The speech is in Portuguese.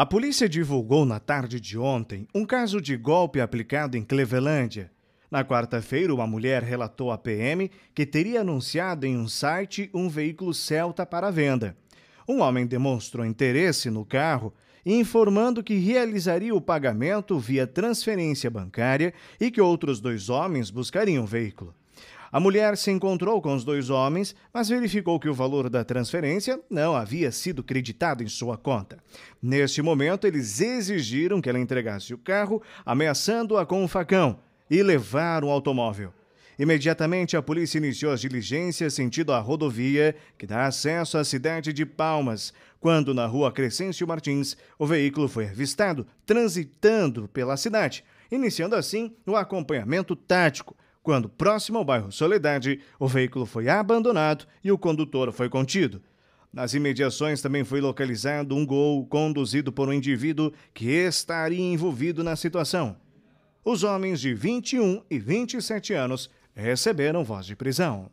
A polícia divulgou na tarde de ontem um caso de golpe aplicado em Clevelândia. Na quarta-feira, uma mulher relatou à PM que teria anunciado em um site um veículo Celta para venda. Um homem demonstrou interesse no carro, informando que realizaria o pagamento via transferência bancária e que outros dois homens buscariam o veículo. A mulher se encontrou com os dois homens, mas verificou que o valor da transferência não havia sido creditado em sua conta. Neste momento, eles exigiram que ela entregasse o carro, ameaçando-a com um facão, e levaram o automóvel. Imediatamente, a polícia iniciou as diligências sentido à rodovia que dá acesso à cidade de Palmas, quando, na rua Crescêncio Martins, o veículo foi avistado transitando pela cidade, iniciando assim o acompanhamento tático quando, próximo ao bairro Soledade, o veículo foi abandonado e o condutor foi contido. Nas imediações também foi localizado um gol conduzido por um indivíduo que estaria envolvido na situação. Os homens de 21 e 27 anos receberam voz de prisão.